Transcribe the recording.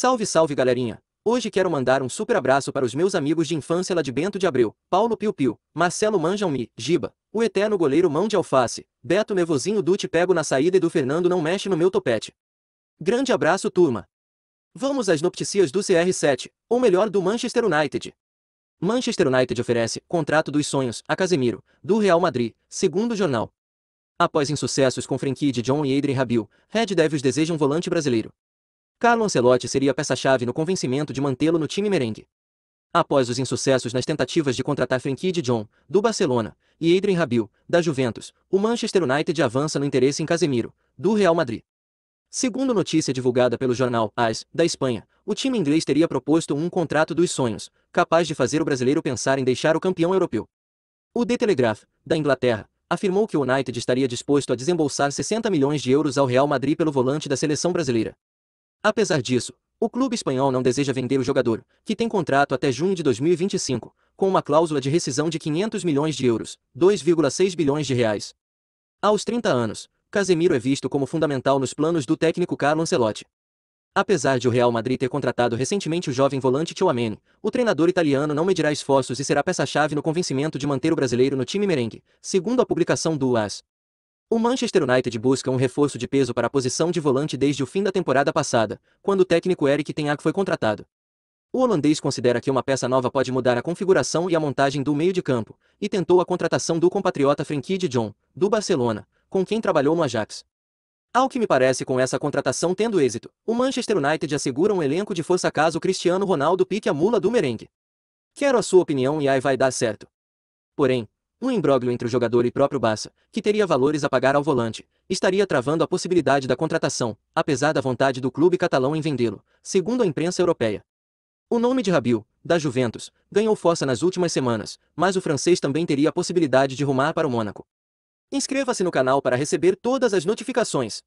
Salve salve galerinha! Hoje quero mandar um super abraço para os meus amigos de infância lá de Bento de Abreu, Paulo Piu Piu, Marcelo Manjão Mi, Giba, o eterno goleiro Mão de Alface, Beto Nevozinho Dute Pego na Saída e do Fernando Não Mexe no Meu Topete. Grande abraço turma! Vamos às noticias do CR7, ou melhor do Manchester United. Manchester United oferece contrato dos sonhos a Casemiro, do Real Madrid, segundo o jornal. Após insucessos com Frenkie de John e Adrian Rabil, Red Devils deseja um volante brasileiro. Carlo Ancelotti seria a peça-chave no convencimento de mantê-lo no time merengue. Após os insucessos nas tentativas de contratar Frenkie de Jong, do Barcelona, e Adrian Rabil, da Juventus, o Manchester United avança no interesse em Casemiro, do Real Madrid. Segundo notícia divulgada pelo jornal AS, da Espanha, o time inglês teria proposto um contrato dos sonhos, capaz de fazer o brasileiro pensar em deixar o campeão europeu. O The Telegraph, da Inglaterra, afirmou que o United estaria disposto a desembolsar 60 milhões de euros ao Real Madrid pelo volante da seleção brasileira. Apesar disso, o clube espanhol não deseja vender o jogador, que tem contrato até junho de 2025, com uma cláusula de rescisão de 500 milhões de euros, 2,6 bilhões de reais. Aos 30 anos, Casemiro é visto como fundamental nos planos do técnico Carlo Ancelotti. Apesar de o Real Madrid ter contratado recentemente o jovem volante Tchouameni, o treinador italiano não medirá esforços e será peça-chave no convencimento de manter o brasileiro no time merengue, segundo a publicação do AS. O Manchester United busca um reforço de peso para a posição de volante desde o fim da temporada passada, quando o técnico Eric Ten Hag foi contratado. O holandês considera que uma peça nova pode mudar a configuração e a montagem do meio de campo, e tentou a contratação do compatriota Frenkie de Jong, do Barcelona, com quem trabalhou no Ajax. Ao que me parece com essa contratação tendo êxito, o Manchester United assegura um elenco de força caso Cristiano Ronaldo pique a mula do merengue. Quero a sua opinião e aí vai dar certo. Porém, um imbróglio entre o jogador e próprio Bassa, que teria valores a pagar ao volante, estaria travando a possibilidade da contratação, apesar da vontade do clube catalão em vendê-lo, segundo a imprensa europeia. O nome de Rabiu, da Juventus, ganhou força nas últimas semanas, mas o francês também teria a possibilidade de rumar para o Mônaco. Inscreva-se no canal para receber todas as notificações.